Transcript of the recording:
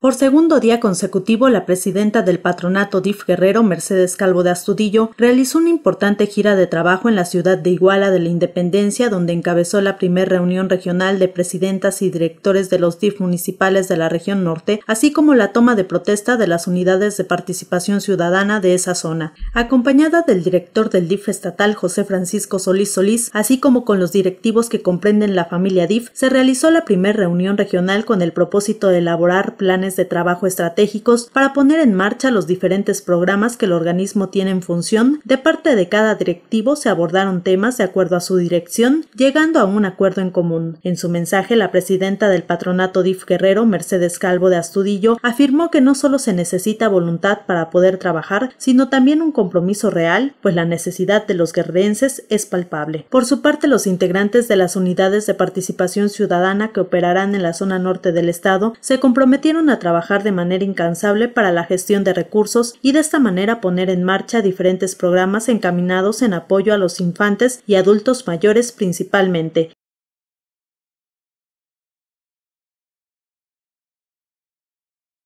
Por segundo día consecutivo, la presidenta del patronato DIF Guerrero, Mercedes Calvo de Astudillo, realizó una importante gira de trabajo en la ciudad de Iguala de la Independencia, donde encabezó la primera reunión regional de presidentas y directores de los DIF municipales de la región norte, así como la toma de protesta de las unidades de participación ciudadana de esa zona. Acompañada del director del DIF estatal, José Francisco Solís Solís, así como con los directivos que comprenden la familia DIF, se realizó la primera reunión regional con el propósito de elaborar planes de trabajo estratégicos para poner en marcha los diferentes programas que el organismo tiene en función, de parte de cada directivo se abordaron temas de acuerdo a su dirección, llegando a un acuerdo en común. En su mensaje, la presidenta del patronato DIF Guerrero, Mercedes Calvo de Astudillo, afirmó que no solo se necesita voluntad para poder trabajar, sino también un compromiso real, pues la necesidad de los guerrenses es palpable. Por su parte, los integrantes de las unidades de participación ciudadana que operarán en la zona norte del estado se comprometieron a trabajar de manera incansable para la gestión de recursos y de esta manera poner en marcha diferentes programas encaminados en apoyo a los infantes y adultos mayores principalmente,